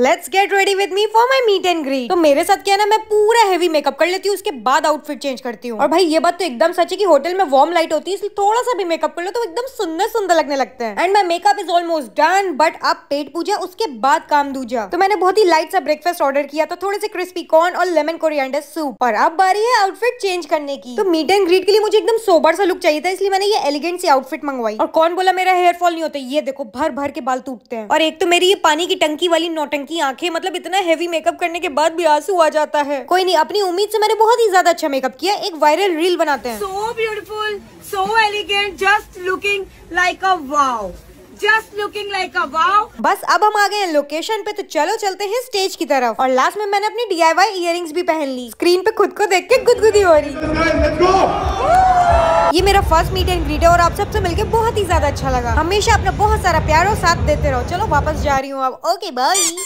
let's get ready with me for my meet and greet तो मेरे साथ क्या ना मैं पूरा हैवी मेकअप कर लेती हूँ उसके बाद आउटफिट चेंज करती हूँ और भाई ये बात तो एकदम सच है कि होटल में वार्म लाइट होती है इसलिए थोड़ा सा भी मेकअप कर लो तो एकदम सुंदर सुंदर लगने लगते हैं and my makeup is almost done but आप पेट पूजा उसके बाद काम दूजा तो मैंने बहुत ही लाइट सा ब्रेकफास्ट ऑर्डर किया तो थोड़े से क्रिस्पी कॉर्न और लेमन कोरियंडर सूप और अब बारी है आउटफिट चेंज करने की तो मीट एंड ग्रीट के लिए मुझे एकदम सोबर सा लुक चाहिए था इसलिए मैंने ये एलिगेंट सी आउटफिट मंगवाई और कौन बोला मेरा हेयर फॉल नहीं होता ये देखो भर भर के बाल टूटते हैं और एक तो मेरी ये पानी की टंकी वाली नोटिंग मैडम की आंखें मतलब इतना हैवी मेकअप करने के बाद भी आंसू आ जाता है कोई नहीं अपनी उम्मीद से मैंने बहुत ही ज्यादा अच्छा मेकअप किया एक वायरल रील बनाते हैं so beautiful so elegant just looking like a wow just looking like a wow बस अब हम आ गए हैं लोकेशन पे तो चलो चलते हैं स्टेज की तरफ और लास्ट में मैंने अपनी डी आई वाई भी पहन ली स्क्रीन पे खुद को देख के गुदगुदी हो रही ये मेरा फर्स्ट मीट एंड ग्रीट है और आप सबसे मिलकर बहुत ही ज्यादा अच्छा लगा हमेशा अपना बहुत सारा प्यार और साथ देते रहो चलो वापस जा रही हूँ अब ओके बाय